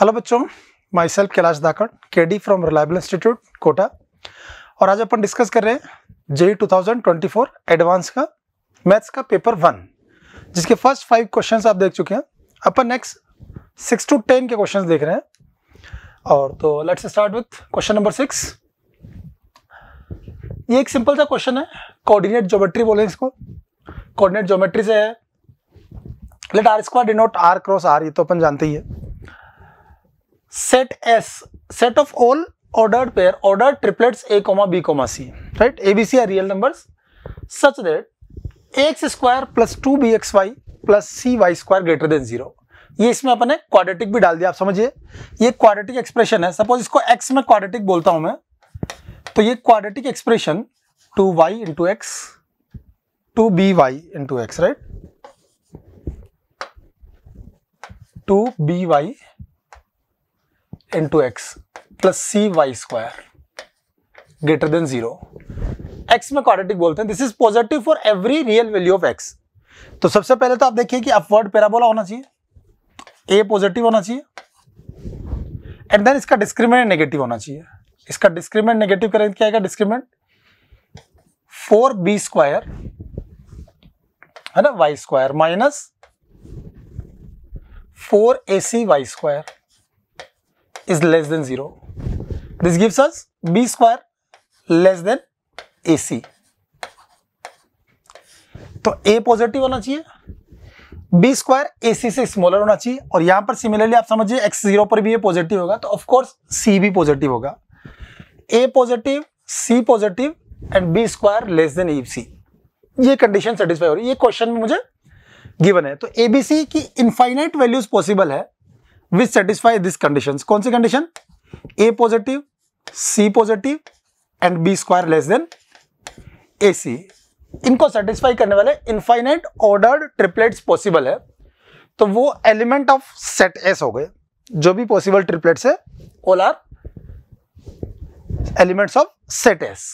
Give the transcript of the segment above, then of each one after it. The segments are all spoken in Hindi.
हेलो बच्चों my self Kailash Dhakad K D from reliable institute Kota और आज अपन डिस्कस कर रहे हैं J two thousand twenty four advance का मैथ्स का पेपर वन जिसके फर्स्ट फाइव क्वेश्चन आप देख चुके हैं अपन नेक्स्ट सिक्स टू टेन के क्वेश्चन देख रहे हैं और तो let's start with question number six ये एक सिंपल सा क्वेश्चन है कोऑर्डिनेट ज्योमेट्री बोले इसको कोऑर्डिनेट ज्योमेट्री से है let R square denote R cross R ये तो अपन जानते ही है set S set of all order pair ordered triplets A comma B comma C right A B C are real number such that X square plus two B X Y plus C Y square greater than zero ये इसमें अपने क्वाड्रेटिक भी डाल दिया आप समझिए ये क्वाड्रेटिक एक्सप्रेशन है सपोज इसको एक्स में क्वाड्रेटिक बोलता हूं मैं तो ये quadratic expression two Y into X two B Y into X right two B Y two X plus C Y square greater than zero X में क्वाड्रेटिक बोलते हैं this is positive for every real value of X तो सबसे पहले तो आप देखिए कि अपवर्ड पैराबोला होना चाहिए ए पॉजिटिव होना चाहिए एंड देन इसका डिस्क्रिमिनेंट नेगेटिव होना चाहिए इसका डिस्क्रिमिनेंट नेगेटिव करें तो क्या आएगा डिस्क्रिमिनेंट फोर बी स्क्वायर है ना Y square minus four A C Y square is less than 0. This gives us B square less than AC. तो A पॉजिटिव होना चाहिए बी स्क्वायर ए सी से स्मॉलर होना चाहिए और यहां पर सिमिलरली आप समझिए एक्स जीरो पर भी ये पॉजिटिव होगा तो ऑफकोर्स सी भी पॉजिटिव होगा A positive C positive and B square less than A C ये कंडीशन सेटिस्फाई हो रही है ये क्वेश्चन में मुझे गिवन है तो ए बी सी की इनफाइनाइट वैल्यूज पॉसिबल है विच सेटिस्फाई दिस कंडीशन कौन सी condition A positive C positive and B square less than A C इनको सेटिस्फाई करने वाले इनफाइनाइट ऑर्डर्ड ट्रिपलेट्स पॉसिबल है तो वो एलिमेंट ऑफ सेट एस हो गए जो भी पॉसिबल ट्रिपलेट्स है all are elements of set S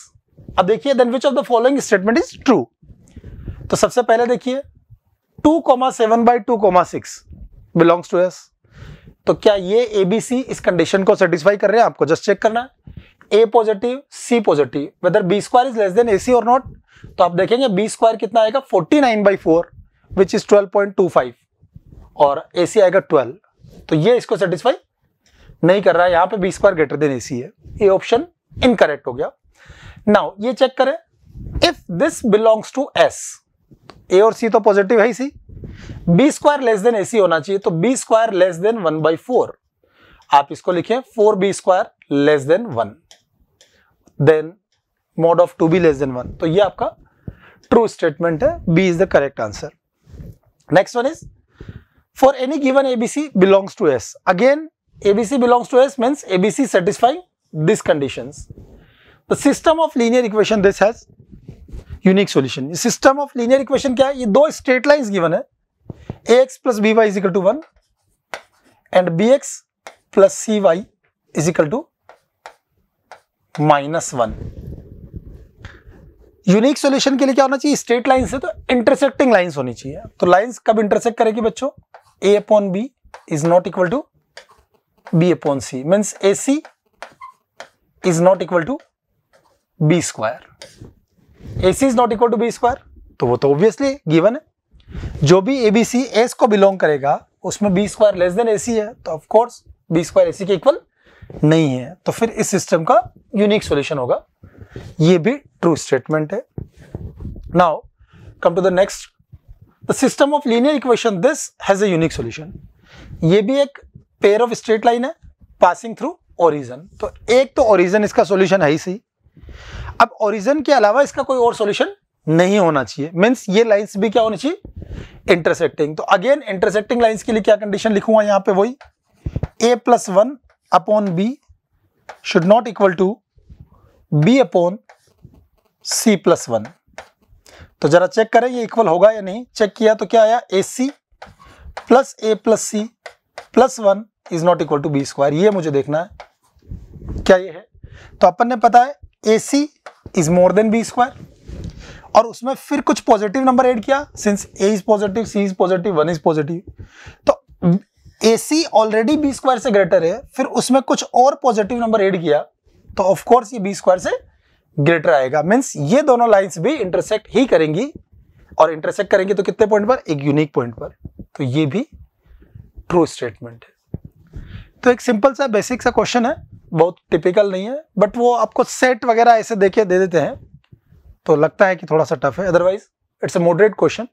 अब देखिए then which of the following statement is true तो सबसे पहले देखिए two comma seven by two comma six belongs to S तो क्या ये ए बी सी इस कंडीशन को सेटिस्फाई कर रहे हैं आपको जस्ट चेक करना A positive C positive whether B square is less than A C और नॉट तो आप देखेंगे बी स्क्वायर कितना आएगा forty nine by four which is twelve point two five और ए सी आएगा ट्वेल्व तो ये इसको सेटिस्फाई नहीं कर रहा है यहां पर B square greater than A C है ये ऑप्शन इनकरेक्ट हो गया नाउ ये चेक करें if this belongs to S A और सी तो पॉजिटिव है ही C B square less than A होना चाहिए तो B square less than one by four आप इसको लिखें four B square less than one then mod of two B less than one तो ये आपका ट्रू स्टेटमेंट है B is the correct answer next one is for any given ABC belongs to S again ABC belongs to S means ABC satisfying this condition the system of linear equation this has unique solution system of linear equation क्या है ये दो स्ट्रेट लाइंस गिवन है X ax plus by is equal to 1 and bx plus cy is equal to minus one unique solution के लिए क्या होना चाहिए स्ट्रेट लाइन है तो इंटरसेक्टिंग लाइंस होनी चाहिए तो लाइंस कब इंटरसेक्ट करेगी बच्चों A upon B is not equal to B upon C means A C is not equal to B square A C is not equal to B square तो वो तो ऑब्वियसली गिवन है जो भी ए बी सी एस को बिलोंग करेगा उसमें B square less than A C है तो of course B square A C के इक्वल नहीं है तो फिर इस सिस्टम का यूनिक सोल्यूशन होगा ये भी ट्रू स्टेटमेंट है now come to the next the system of linear equation this has a unique solution ये भी एक पेयर ऑफ स्ट्रेट लाइन है पासिंग थ्रू ओरिजन तो एक तो ओरिजन इसका सोल्यूशन है ही सही अब ओरिजन के अलावा इसका कोई और सोल्यूशन नहीं होना चाहिए मीन्स ये लाइन्स भी क्या होनी चाहिए इंटरसेक्टिंग तो अगेन इंटरसेक्टिंग लाइन्स के लिए क्या कंडीशन लिखूंगा यहां पे वही A plus one upon B should not equal to B upon C plus one तो जरा चेक करें ये इक्वल होगा या नहीं चेक किया तो क्या आया A C plus A plus C plus one is not equal to B square ये मुझे देखना है क्या ये है तो अपन ने पता है A C is more than B square और उसमें फिर कुछ पॉजिटिव नंबर ऐड किया since A is positive C is positive one is positive तो A C already B square से ग्रेटर है फिर उसमें कुछ और पॉजिटिव नंबर ऐड किया तो ऑफकोर्स ये बी स्क्वायर से ग्रेटर आएगा मीन्स ये दोनों लाइन्स भी इंटरसेक्ट ही करेंगी और इंटरसेक्ट करेंगे तो कितने पॉइंट पर एक यूनिक पॉइंट पर तो ये भी ट्रू स्टेटमेंट है तो एक सिंपल सा बेसिक सा क्वेश्चन है बहुत टिपिकल नहीं है बट वो आपको सेट वगैरह ऐसे देखे दे देते हैं तो लगता है कि थोड़ा सा टफ है otherwise it's a moderate question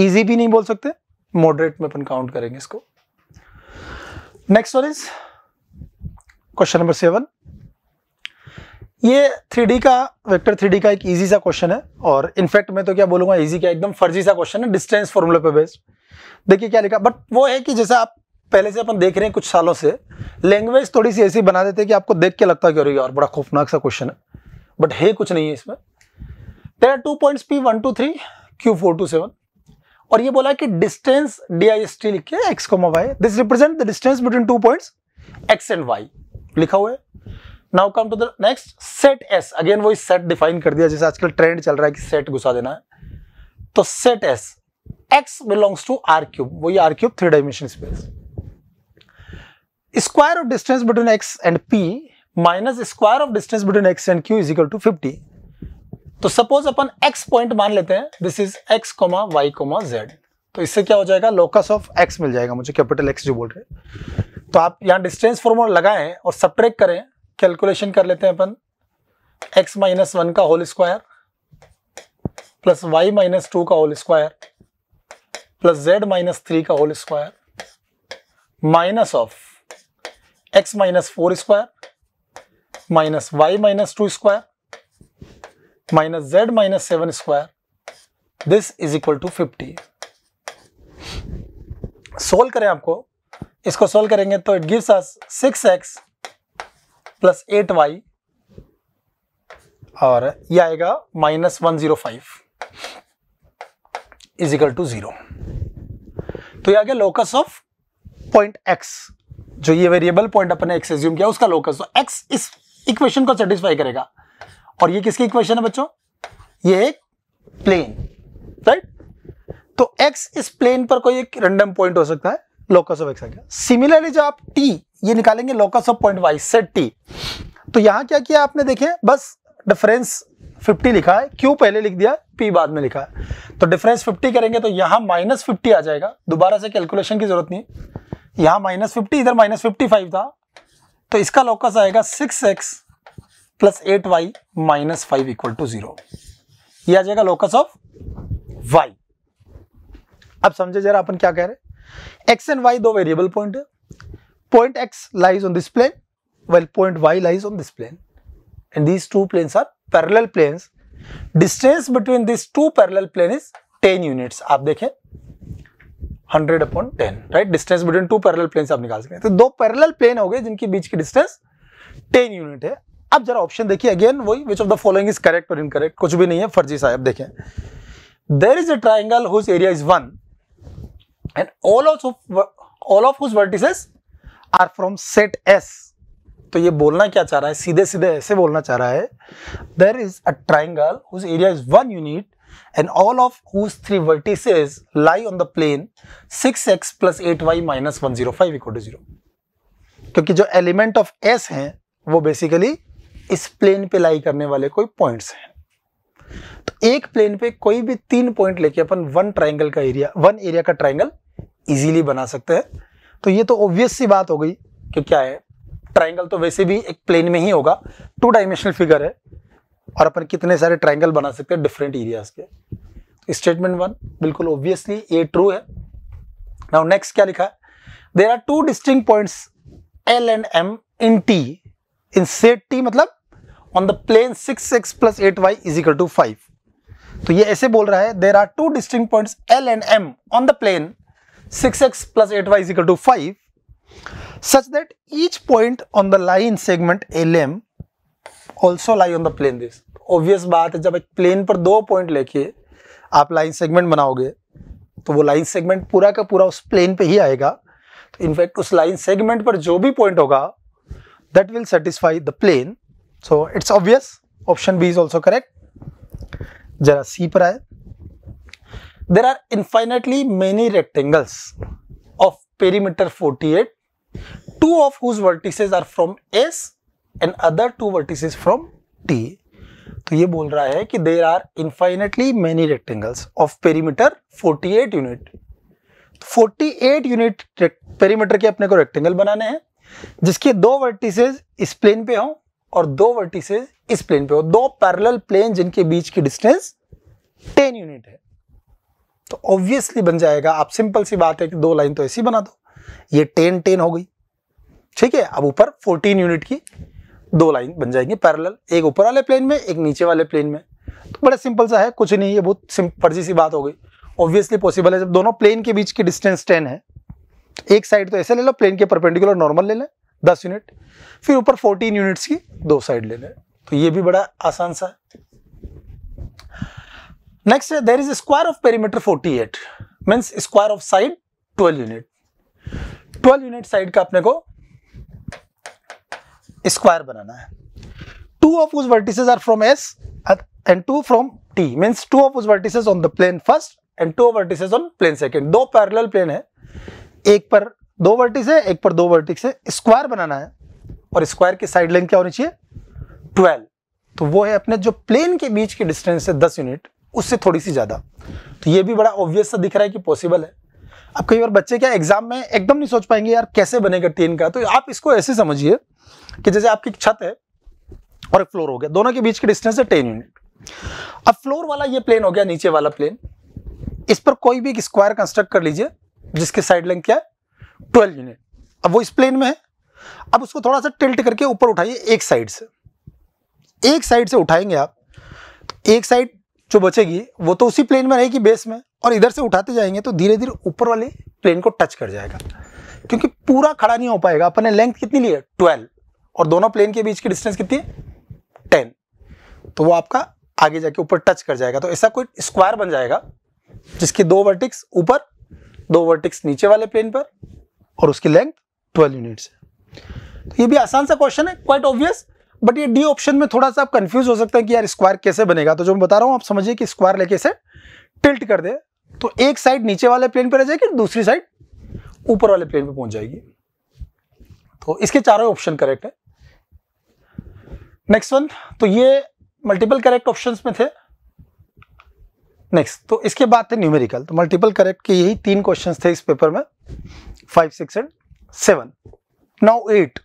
easy भी नहीं बोल सकते मॉडरेट में अपन काउंट करेंगे इसको next one is question number seven ये थ्री का वेक्टर थ्री का एक इजी सा क्वेश्चन है और इनफैक्ट मैं तो क्या बोलूंगा इजी क्या एकदम फर्जी सा क्वेश्चन है डिस्टेंस फॉर्मूला पे बेस्ड देखिए क्या लिखा बट वो है कि जैसा आप पहले से अपन देख रहे हैं कुछ सालों से लैंग्वेज थोड़ी सी ऐसी बना देते हैं कि आपको देख के लगता है कि है और बड़ा खौफनाक सा क्वेश्चन है बट है कुछ नहीं है इसमें there two point P one two three Q four two seven और ये बोला कि distance D I S T लिख के X comma Y this represent the distance between two points X and Y लिखा हुआ है now come to the next set S again वो सेट डिफाइन कर दिया जैसे आजकल ट्रेंड चल रहा है कि सेट घुसा देना है तो set S X belongs to R cube वही R cube three dimension space square of distance between X and P minus square of distance between X and Q is equal to fifty तो सपोज अपन x पॉइंट मान लेते हैं this is x, y, z तो इससे क्या हो जाएगा लोकस ऑफ x मिल जाएगा मुझे कैपिटल x जो बोल रहे हैं तो आप यहाँ डिस्टेंस फॉर्मूला लगाएं और सब्ट्रैक्ट करें कैलकुलेशन कर लेते हैं अपन x माइनस वन का whole square plus y minus two का whole square plus z minus three का whole square minus of x minus four square minus Y minus two square minus Z minus seven square this is equal to fifty solve करें आपको इसको सोल्व करेंगे तो it gives us six x plus eight Y और ये आएगा minus one zero five equal to zero तो ये आ गया लोकस ऑफ पॉइंट एक्स जो ये वेरिएबल पॉइंट अपने एक्स एज्यूम किया उसका लोकस तो एक्स इस इक्वेशन को सेटिस्फाई करेगा और ये किसकी इक्वेशन है बच्चों ये एक प्लेन राइट तो एक्स इस प्लेन पर कोई एक रैंडम पॉइंट हो सकता है लोकस ऑफ एक्स आ सिमिलरली जो आप टी ये निकालेंगे locus of point Y set T तो यहां क्या किया आपने देखे बस डिफरेंस 50 लिखा है क्यू पहले लिख दिया पी बाद में लिखा है तो डिफरेंस 50 करेंगे तो यहां माइनस फिफ्टी आ जाएगा दोबारा से कैलकुलेशन की जरूरत नहीं यहां माइनस फिफ्टी इधर माइनस फिफ्टी फाइव था तो इसका लोकस आएगा six x plus eight y minus five equal to zero आ जाएगा लोकस ऑफ वाई अब समझे जरा अपन क्या कह रहे एक्स एंड वाई दो variable point point x lies on this plane well point y lies on this plane and these two planes are parallel plane distance between this two parallel plane is ten unit आप देखें 100 upon ten right distance between two parallel plane आप निकाल सकते हैं तो दो पैरल प्लेन हो गए जिनके बीच की डिस्टेंस 10 यूनिट है अब जरा ऑप्शन देखिए अगेन वही which of the following is correct और इनकरेक्ट कुछ भी नहीं है फर्जी साहब देखें there is a triangle whose area is one and all of all of whose vertices are from set S तो ये बोलना क्या चाह रहा है सीधे सीधे ऐसे बोलना चाह रहा है there is a triangle whose area is one unit and all of whose three vertices lie on the plane 6x plus 8y minus 105 equal to 0 क्योंकि जो एलिमेंट ऑफ एस हैं वो बेसिकली इस प्लेन पे लाई करने वाले कोई पॉइंट्स हैं तो एक प्लेन पे कोई भी तीन पॉइंट लेके अपन वन ट्राइंगल का एरिया वन एरिया का ट्राइंगल इजीली बना सकते हैं तो ये तो ऑब्वियस सी बात हो गई कि क्या है ट्राइंगल तो वैसे भी एक प्लेन में ही होगा टू डायमेंशनल फिगर है और अपन कितने सारे ट्राइंगल बना सकते हैं डिफरेंट एरियाज के स्टेटमेंट वन बिल्कुल ऑब्वियसली ये ट्रू है नाउ नेक्स्ट क्या लिखा है there are two distinct points L and M in T in set T मतलब on the plane six x plus eight y is equal to five तो ये ऐसे बोल रहा है there are two distinct point L and M on the plane six x plus eight y is to five such that each on on the segment L M also lie on the plane this obvious बात है जब एक प्लेन पर दो पॉइंट लेके आप लाइन सेगमेंट बनाओगे तो वो लाइन सेगमेंट पूरा का पूरा उस प्लेन पे ही आएगा तो इनफैक्ट उस लाइन सेगमेंट पर जो भी पॉइंट होगा that will satisfy the plane so it's obvious option B is also correct जरा सी पर आए there are infinitely many rectangles of perimeter forty eight two of whose vertices are from S and other two vertices from T तो ये बोल रहा है कि there are infinitely many rectangles of perimeter forty eight unit forty eight unit perimeter के अपने को रेक्टेंगल बनाने हैं जिसके दो वर्टिसेस इस प्लेन पे हों और दो वर्टिसेज इस प्लेन पे हो दो पैरेलल प्लेन जिनके बीच की डिस्टेंस टेन यूनिट है तो ऑब्वियसली बन जाएगा आप सिंपल सी बात है कि दो लाइन तो ऐसी बना दो ये टेन टेन हो गई ठीक है अब ऊपर फोर्टीन यूनिट की दो लाइन बन जाएंगी पैरेलल एक ऊपर वाले प्लेन में एक नीचे वाले प्लेन में तो बड़ा सिंपल सा है कुछ नहीं है बहुत फर्जी सी बात हो गई ऑब्वियसली पॉसिबल है जब दोनों प्लेन के बीच की डिस्टेंस टेन है एक साइड तो ऐसे ले लो प्लेन के परपेंडिकुलर नॉर्मल ले लें दस यूनिट फिर ऊपर फोर्टीन यूनिट्स की दो साइड ले लें तो ये भी बड़ा आसान सा है next there is square of perimeter forty eight means square of side twelve unit twelve unit side का अपने को स्क्वायर बनाना है two of whose vertices are from S and two from T means two of whose vertices on the plane first and two vertices on plane second दो पैरेलल प्लेन है एक पर दो वर्टिक्स है एक पर दो वर्टिक्स है स्क्वायर बनाना है और स्क्वायर की साइड लेंथ क्या होनी चाहिए ट्वेल्व तो वो है अपने जो प्लेन के बीच की डिस्टेंस है दस यूनिट उससे थोड़ी सी ज़्यादा तो ये भी बड़ा ऑब्वियस सा दिख रहा है कि पॉसिबल है अब कई बार बच्चे क्या एग्जाम में एकदम नहीं सोच पाएंगे यार कैसे बनेगा टेन का तो आप इसको ऐसे समझिए कि जैसे आपकी छत है और एक फ्लोर हो गया दोनों के बीच की डिस्टेंस है टेन यूनिट अब फ्लोर वाला ये प्लेन हो गया नीचे वाला प्लेन इस पर कोई भी एक स्क्वायर कंस्ट्रक्ट कर लीजिए जिसकी साइड लेंथ क्या है ट्वेल्व यूनिट अब वो इस प्लेन में है अब उसको थोड़ा सा टिल्ट करके ऊपर उठाइए एक साइड से एक साइड से उठाएंगे आप एक साइड जो बचेगी वो तो उसी प्लेन में रहेगी बेस में और इधर से उठाते जाएंगे तो धीरे धीरे ऊपर वाले प्लेन को टच कर जाएगा क्योंकि पूरा खड़ा नहीं हो पाएगा अपने लेंथ कितनी ली है ट्वेल्व और दोनों प्लेन के बीच की डिस्टेंस कितनी है टेन तो वो आपका आगे जाके ऊपर टच कर जाएगा तो ऐसा कोई स्क्वायर बन जाएगा जिसकी दो वर्टिक्स ऊपर दो वर्टिक्स नीचे वाले प्लेन पर और उसकी लेंथ 12 यूनिट्स है तो ये भी आसान सा क्वेश्चन है क्वाइट ऑब्वियस बट ये डी ऑप्शन में थोड़ा सा आप कंफ्यूज हो सकते हैं कि यार स्क्वायर कैसे बनेगा तो जो मैं बता रहा हूँ आप समझिए कि स्क्वायर लेके इसे टिल्ट कर दे तो एक साइड नीचे वाले प्लेन पर रह जाएगी दूसरी साइड ऊपर वाले प्लेन पर पहुंच जाएगी तो इसके चारों ऑप्शन करेक्ट है नेक्स्ट वन तो ये मल्टीपल करेक्ट ऑप्शंस में थे नेक्स्ट तो इसके बाद थे न्यूमेरिकल तो मल्टीपल करेक्ट के यही तीन क्वेश्चंस थे इस पेपर में five six and seven now eight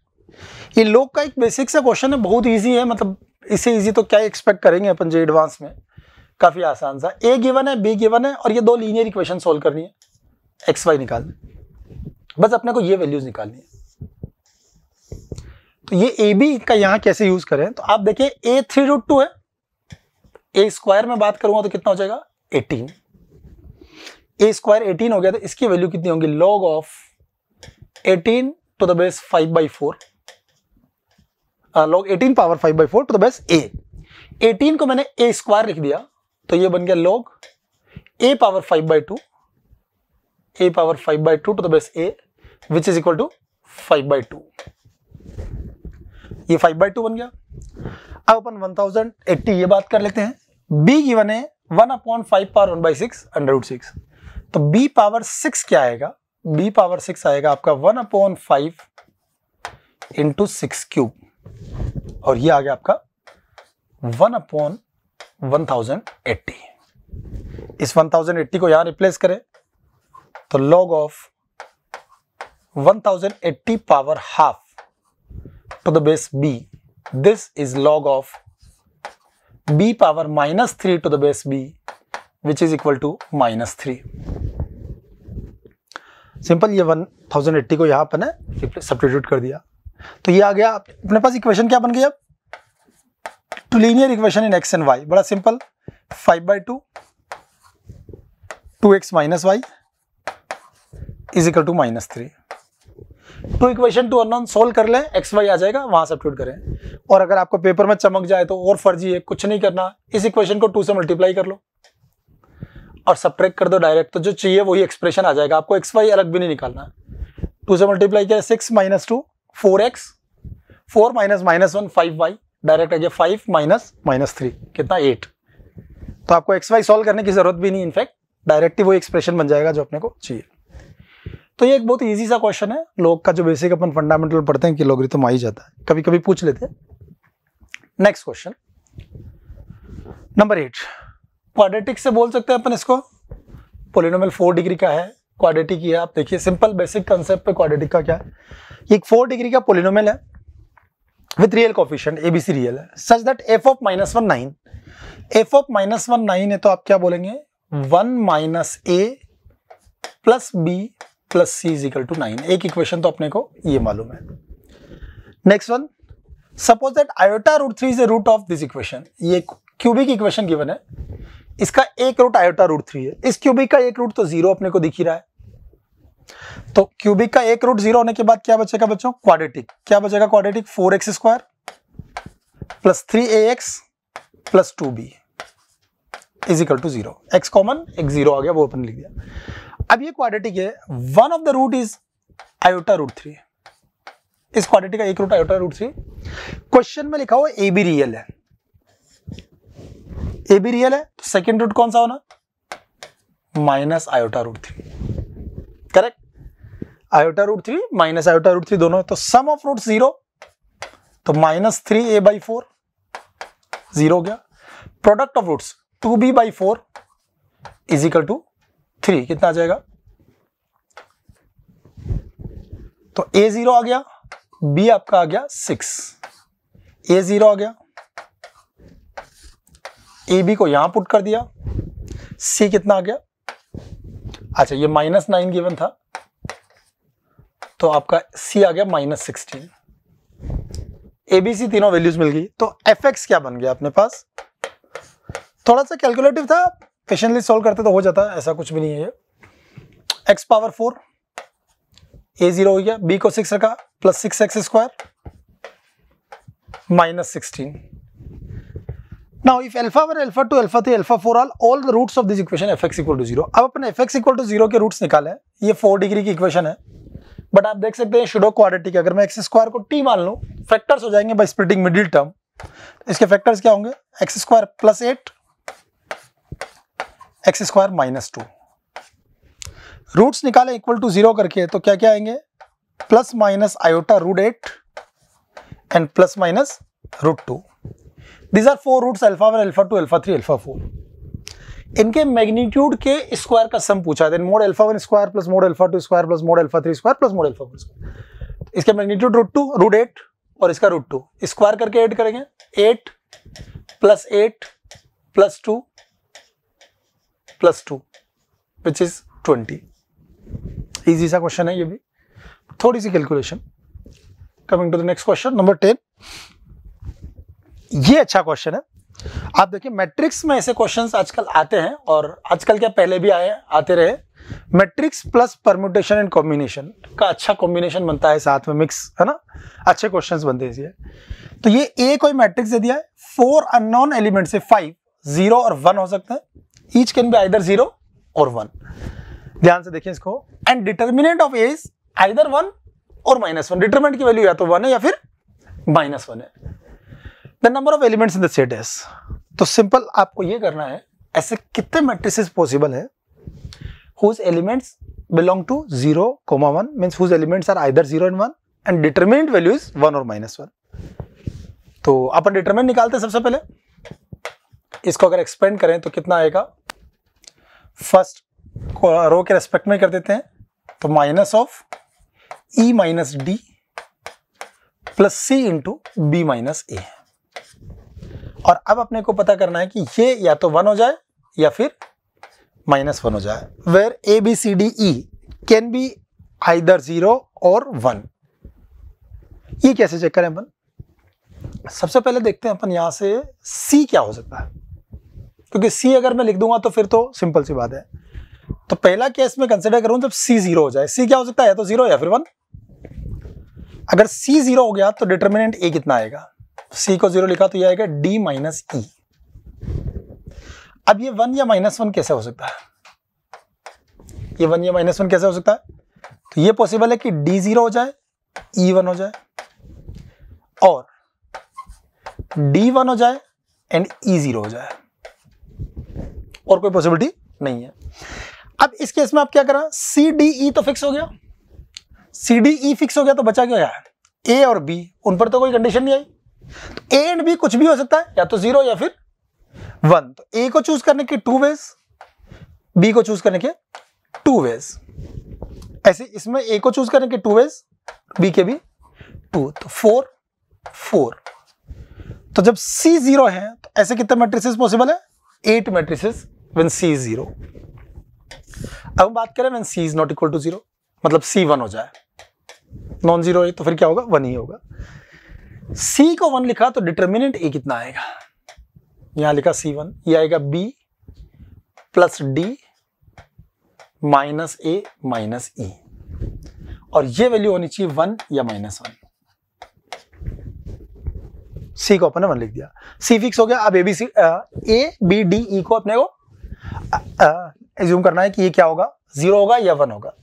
ये लोग का एक बेसिक सा क्वेश्चन है बहुत ईजी है मतलब इससे ईजी तो क्या एक्सपेक्ट करेंगे अपन जो एडवांस में काफ़ी आसान सा ए गिवन है बी गिवन है और ये दो लीनियर इक्वेशन सोल्व करनी है एक्स वाई निकाल बस अपने को ये वैल्यूज निकालनी है तो ये ए बी का यहाँ कैसे यूज करें तो आप देखिए ए थ्री रूट टू है ए स्क्वायर में बात करूंगा तो कितना हो जाएगा एटीन ए स्क्वायर एटीन हो गया तो इसकी वैल्यू कितनी होगी log of eighteen to the base five by four log eighteen power five by four to the base a eighteen को मैंने ए स्क्वायर लिख दिया तो ये बन गया log a power five by two a power five by two to the base a which is equal to five by two ये फाइव बाई टू बन गया अब अपन वन थाउजेंड एट्टी ये बात कर लेते हैं बी गिवन है one upon five power one by six under root six तो बी पावर सिक्स क्या आएगा बी पावर सिक्स आएगा आपका one upon five into six cube और ये आ गया आपका one upon one thousand eighty इस वन थाउजेंड एट्टी को यहां रिप्लेस करें तो log of one thousand eighty power half to the base b this is log of b power minus 3 to the base b which is equal to minus three simple ये वन थाउजेंड एट्टी को यहाँ पर है सब्टीट्यूट कर दिया तो ये आ गया अपने पास इक्वेशन क्या बन गया अब two linear equation in x and y बड़ा simple five by two two x minus y is equal to minus three two equation two unknown solve कर लें एक्स वाई आ जाएगा वहां सब्सिट्यूट करें और अगर आपको पेपर में चमक जाए तो और फर्जी है कुछ नहीं करना इस इक्वेशन को टू से मल्टीप्लाई कर लो और सब्ट्रैक्ट कर दो डायरेक्ट तो जो चाहिए वही एक्सप्रेशन आ जाएगा आपको एक्स वाई अलग भी नहीं निकालना टू से मल्टीप्लाई किया six minus two four x four minus minus one five y direct आ गया फाइव माइनस माइनस थ्री कितना एट तो आपको एक्स वाई सॉल्व करने की जरूरत भी नहीं इनफैक्ट डायरेक्टली वो एक्सप्रेशन बन जाएगा जो अपने को चाहिए तो ये एक बहुत ईजी सा क्वेश्चन है लोग का जो बेसिक अपन फंडामेंटल पढ़ते हैं कि लोगरिथम तो आ ही जाता है कभी कभी पूछ लेते हैं next question number eight quadratic से बोल सकते हैं अपन इसको पोलिनोमल फोर डिग्री का है क्वाडेटिक ही है आप देखिए सिंपल बेसिक कंसेप्ट क्वाडेटिक का क्या है एक फोर डिग्री का पोलिनोमल है with real coefficient ABC real है such that F of minus one nine F of minus one nine है तो आप क्या बोलेंगे one minus A plus B plus C is equal to nine एक इक्वेशन तो अपने को ये मालूम है next one suppose that iota root three is a root of this equation ये क्यूबिक इक्वेशन गिवन है इसका एक रूट आयोटा रूट थ्री है इस क्यूबिक का एक रूट तो जीरो अपने को दिख ही रहा है तो क्यूबिक का एक रूट जीरो होने के बाद क्या बचेगा बच्चों क्वाड्रेटिक क्या बचेगा quadratic four x square plus three a x plus two b is equal to zero x common एक जीरो आ गया वो अपन लिख दिया अब ये क्वाड्रेटिक है one of the root is iota root three इस क्वाड्रेटिक का एक root iota root three question में लिखा हुआ ए बी रियल है ए बी रियल है तो सेकेंड रूट कौन सा होना minus iota root three correct iota root three minus iota root three दोनों तो सम ऑफ रूट जीरो तो minus three a by four zero गया product of roots two b by four is equal to three कितना आ जाएगा तो ए जीरो आ गया बी आपका आ गया सिक्स ए जीरो आ गया ए बी को यहां पुट कर दिया सी कितना आ गया अच्छा ये माइनस नाइन गिवन था तो आपका सी आ गया माइनस सिक्सटीन एबीसी तीनों वैल्यूज मिल गई तो एफ एक्स क्या बन गया अपने पास थोड़ा सा कैलकुलेटिव था पेशेंटली सॉल्व करते तो हो जाता है ऐसा कुछ भी नहीं है x power four a zero हो गया बी को सिक्स रखा plus six x square minus sixteen Now, if alpha were alpha 2, alpha 3, alpha 4 all, all the roots of this equation fx equal to 0. अब अपने fx equal to 0 के रूट्स निकाले ये फोर डिग्री की इक्वेशन है बट आप देख सकते हैं शुडो के अगर मैं एक्स स्क्वायर को टी मान लूँ फैक्टर्स हो जाएंगे बाई स्प्लिटिंग मिडिल टर्म इसके फैक्टर्स क्या होंगे x square plus eight x square minus two roots निकाले इक्वल टू जीरो करके तो क्या क्या आएंगे plus minus iota root eight and plus minus root two these are four roots alpha one alpha two alpha three alpha four इनके मैग्नीट्यूड के स्क्वायर का सम पूछा then mod alpha one square plus mod alpha two square plus mod alpha three square plus mod alpha four square इसका magnitude root two root eight और इसका रूट टू स्क्वायर करके एड करेंगे eight plus eight plus two plus two which is twenty easy सा क्वेश्चन है ये भी थोड़ी सी calculation coming to the next question number ten ये अच्छा क्वेश्चन है आप देखिए मैट्रिक्स में ऐसे क्वेश्चंस आजकल आते हैं और आजकल क्या पहले भी आए आते रहे matrix plus permutation and combination का अच्छा कॉम्बिनेशन बनता है साथ में मिक्स है ना अच्छे क्वेश्चंस बनते हैं तो ये ए कोई मैट्रिक्स दे दिया है फोर अननोन एलिमेंट से फाइव जीरो और वन हो सकते हैं each can be either zero और वन ध्यान से देखें इसको and determinant of A is either one और माइनस वन डिटर्मिनेंट की वैल्यू या तो वन है या फिर माइनस वन है the number of elements in the set S तो सिंपल आपको ये करना है ऐसे कितने मैट्रिसेस पॉसिबल है whose elements belong to zero comma one means whose elements are either zero and one and determinant value is one और माइनस वन तो अपन डिटर्मिनेंट निकालते हैं सबसे पहले इसको अगर एक्सपेंड करें तो कितना आएगा फर्स्ट को रो के रेस्पेक्ट में कर देते हैं तो minus of e minus d plus c into b minus a और अब अपने को पता करना है कि ये या तो वन हो जाए या फिर माइनस वन हो जाए where a B c d e can be either zero और वन ये कैसे चेक करें अपन सबसे पहले देखते हैं अपन यहां से सी क्या हो सकता है क्योंकि सी अगर मैं लिख दूंगा तो फिर तो सिंपल सी बात है तो पहला केस में कंसिडर करूं जब सी जीरो हो जाए सी क्या हो सकता है या तो जीरो या फिर वन अगर सी जीरो हो गया तो डिटर्मिनेंट ए कितना आएगा सी को जीरो लिखा तो यह आएगा डी माइनस ई अब ये वन या माइनस वन कैसे हो सकता है ये वन या माइनस वन कैसे हो सकता है तो ये पॉसिबल है कि डी जीरो हो जाए ई e वन हो जाए और डी वन हो जाए एंड ई जीरो हो जाए और कोई पॉसिबिलिटी नहीं है अब इस केस में आप क्या करा सी डी ई तो फिक्स हो गया सी डी ई फिक्स हो गया तो बचा क्या यार ए और बी उन पर तो कोई कंडीशन नहीं आई तो ए एंड बी कुछ भी हो सकता है या तो जीरो या फिर वन तो ए को चूज करने के टू वेज बी को चूज करने के टू वेज ऐसे इसमें ए को चूज करने के टू वेज बी के भी टू तो फोर फोर तो जब सी जीरो है तो ऐसे कितने मैट्रिसेस पॉसिबल है eight matrices when c is zero अब हम बात करें when c is not equal to zero मतलब c वन हो जाए नॉन जीरो तो फिर क्या होगा वन ही होगा c को वन लिखा तो डिटर्मिनेंट ए कितना आएगा यहां लिखा c वन ये आएगा b plus d minus a minus e और ये वैल्यू होनी चाहिए वन या माइनस वन सी को अपने वन लिख दिया सी फिक्स हो गया अब सी ए बी डी ई को अपने को एज्यूम करना है कि ये क्या होगा जीरो होगा या वन होगा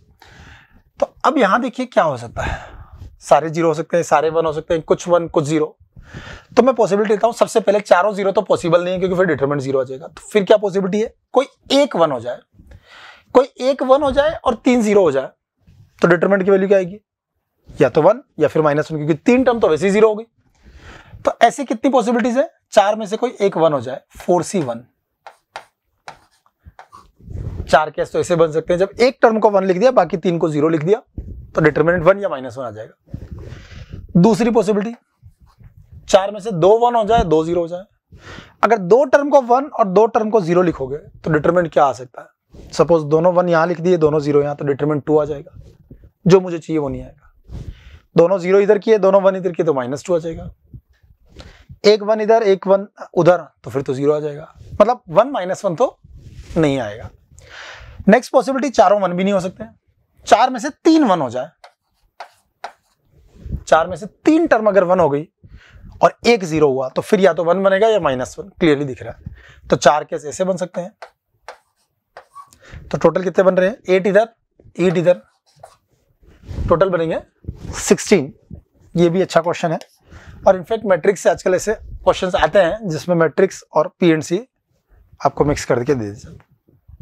तो अब यहां देखिए क्या हो सकता है सारे जीरो हो सकते हैं सारे वन हो सकते हैं कुछ वन कुछ जीरो तो मैं पॉसिबिलिटी देता हूं सबसे पहले चारों जीरो तो पॉसिबल नहीं है क्योंकि फिर डिटरमिनेंट जीरो आ जाएगा तो फिर क्या पॉसिबिलिटी है कोई एक वन हो जाए कोई एक वन हो जाए और तीन जीरो हो जाए तो डिटरमिनेंट की वैल्यू क्या आएगी या तो वन या फिर माइनस वन क्योंकि तीन टर्म तो वैसे ही जीरो हो गई तो ऐसी कितनी पॉसिबिलिटीज है चार में से कोई एक वन हो जाए फोर सी वन चार केस तो ऐसे बन सकते हैं जब एक टर्म को वन लिख दिया बाकी तीन को जीरो लिख दिया तो डिटर्मिनेंट वन या माइनस वन आ जाएगा दूसरी पॉसिबिलिटी चार में से दो वन हो जाए दो जीरो हो जाए अगर दो टर्म को वन और दो टर्म को जीरो लिखोगे तो डिटर्मिनेंट क्या आ सकता है सपोज दोनों वन यहाँ लिख दिए दोनों जीरो यहाँ तो डिटर्मिनेंट टू आ जाएगा जो मुझे चाहिए वो नहीं आएगा दोनों जीरो इधर किए दोनों वन इधर किए तो माइनस टू आ जाएगा एक वन इधर एक वन उधर तो फिर तो जीरो आ जाएगा मतलब वन माइनस वन तो नहीं आएगा नेक्स्ट पॉसिबिलिटी चारों वन भी नहीं हो सकते चार में से तीन वन हो जाए चार में से तीन टर्म अगर वन हो गई और एक जीरो हुआ तो फिर या तो वन बनेगा या माइनस वन क्लियरली दिख रहा है तो चार केस ऐसे बन सकते हैं तो टोटल कितने बन रहे हैं एट इधर एट इधर टोटल बनेंगे सिक्सटीन ये भी अच्छा क्वेश्चन है और इनफैक्ट मैट्रिक्स से आजकल ऐसे क्वेश्चंस आते हैं जिसमें मैट्रिक्स और पीएनसी आपको मिक्स करके दे दीजिए